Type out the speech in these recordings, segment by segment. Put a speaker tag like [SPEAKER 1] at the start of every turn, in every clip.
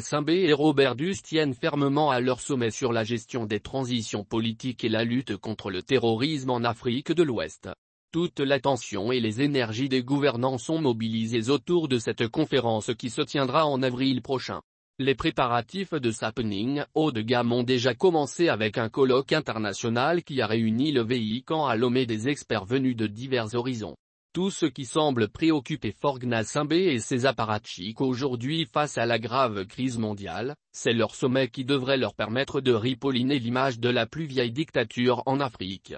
[SPEAKER 1] Simbé et Robert tiennent fermement à leur sommet sur la gestion des transitions politiques et la lutte contre le terrorisme en Afrique de l'Ouest. Toute l'attention et les énergies des gouvernants sont mobilisées autour de cette conférence qui se tiendra en avril prochain. Les préparatifs de Sappening haut de gamme ont déjà commencé avec un colloque international qui a réuni le véhicule à Lomé des experts venus de divers horizons. Tout ce qui semble préoccuper Forgna Simbé et ses apparatchiks aujourd'hui face à la grave crise mondiale, c'est leur sommet qui devrait leur permettre de ripolliner l'image de la plus vieille dictature en Afrique.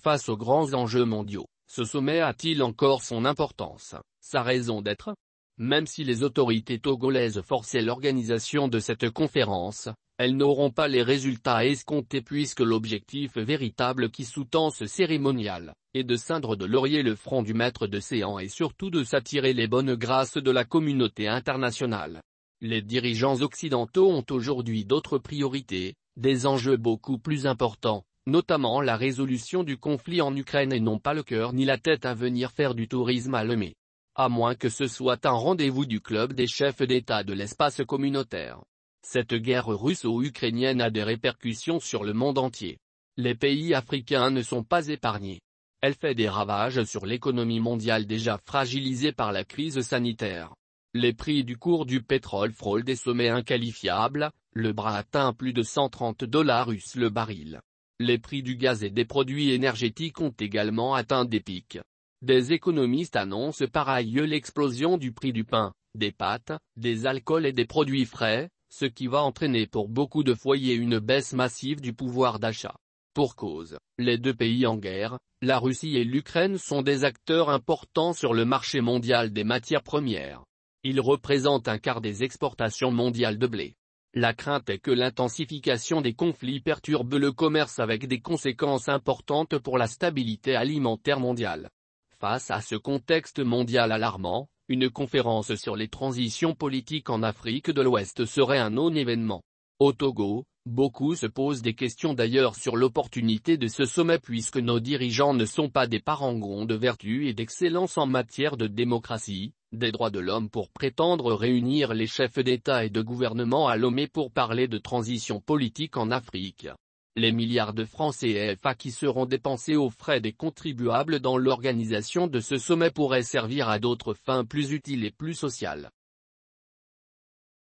[SPEAKER 1] Face aux grands enjeux mondiaux, ce sommet a-t-il encore son importance, sa raison d'être Même si les autorités togolaises forçaient l'organisation de cette conférence, elles n'auront pas les résultats escomptés puisque l'objectif véritable qui sous-tend ce cérémonial, est de cindre de laurier le front du maître de séance et surtout de s'attirer les bonnes grâces de la communauté internationale. Les dirigeants occidentaux ont aujourd'hui d'autres priorités, des enjeux beaucoup plus importants, notamment la résolution du conflit en Ukraine et non pas le cœur ni la tête à venir faire du tourisme à Lemay. À moins que ce soit un rendez-vous du club des chefs d'État de l'espace communautaire. Cette guerre russo-ukrainienne a des répercussions sur le monde entier. Les pays africains ne sont pas épargnés. Elle fait des ravages sur l'économie mondiale déjà fragilisée par la crise sanitaire. Les prix du cours du pétrole frôlent des sommets inqualifiables, le bras atteint plus de 130 dollars russes le baril. Les prix du gaz et des produits énergétiques ont également atteint des pics. Des économistes annoncent par ailleurs l'explosion du prix du pain, des pâtes, des alcools et des produits frais, ce qui va entraîner pour beaucoup de foyers une baisse massive du pouvoir d'achat. Pour cause, les deux pays en guerre, la Russie et l'Ukraine sont des acteurs importants sur le marché mondial des matières premières. Ils représentent un quart des exportations mondiales de blé. La crainte est que l'intensification des conflits perturbe le commerce avec des conséquences importantes pour la stabilité alimentaire mondiale. Face à ce contexte mondial alarmant, une conférence sur les transitions politiques en Afrique de l'Ouest serait un non-événement. Au Togo, beaucoup se posent des questions d'ailleurs sur l'opportunité de ce sommet puisque nos dirigeants ne sont pas des parangons de vertu et d'excellence en matière de démocratie, des droits de l'homme pour prétendre réunir les chefs d'État et de gouvernement à Lomé pour parler de transition politique en Afrique les milliards de francs CFA qui seront dépensés aux frais des contribuables dans l'organisation de ce sommet pourraient servir à d'autres fins plus utiles et plus sociales.